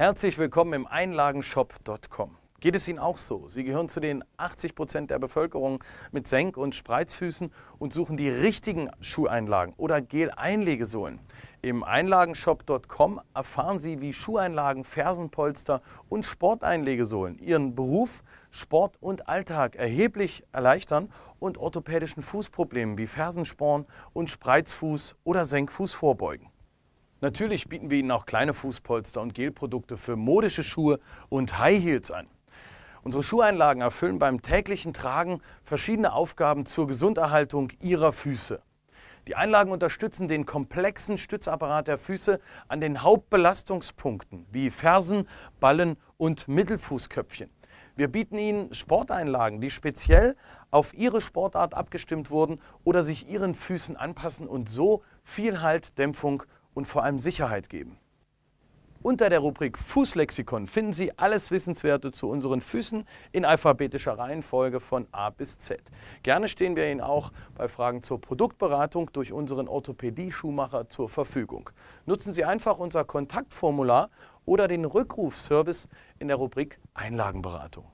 Herzlich willkommen im Einlagenshop.com. Geht es Ihnen auch so? Sie gehören zu den 80 Prozent der Bevölkerung mit Senk- und Spreizfüßen und suchen die richtigen Schuheinlagen oder Gel-Einlegesohlen. Im Einlagenshop.com erfahren Sie, wie Schuheinlagen, Fersenpolster und Sporteinlegesohlen Ihren Beruf, Sport und Alltag erheblich erleichtern und orthopädischen Fußproblemen wie Fersensporn und Spreizfuß oder Senkfuß vorbeugen. Natürlich bieten wir Ihnen auch kleine Fußpolster und Gelprodukte für modische Schuhe und High Heels an. Unsere Schuheinlagen erfüllen beim täglichen Tragen verschiedene Aufgaben zur Gesunderhaltung Ihrer Füße. Die Einlagen unterstützen den komplexen Stützapparat der Füße an den Hauptbelastungspunkten wie Fersen, Ballen und Mittelfußköpfchen. Wir bieten Ihnen Sporteinlagen, die speziell auf Ihre Sportart abgestimmt wurden oder sich Ihren Füßen anpassen und so viel Halt, Dämpfung und vor allem Sicherheit geben. Unter der Rubrik Fußlexikon finden Sie alles Wissenswerte zu unseren Füßen in alphabetischer Reihenfolge von A bis Z. Gerne stehen wir Ihnen auch bei Fragen zur Produktberatung durch unseren Orthopädie-Schuhmacher zur Verfügung. Nutzen Sie einfach unser Kontaktformular oder den Rückrufservice in der Rubrik Einlagenberatung.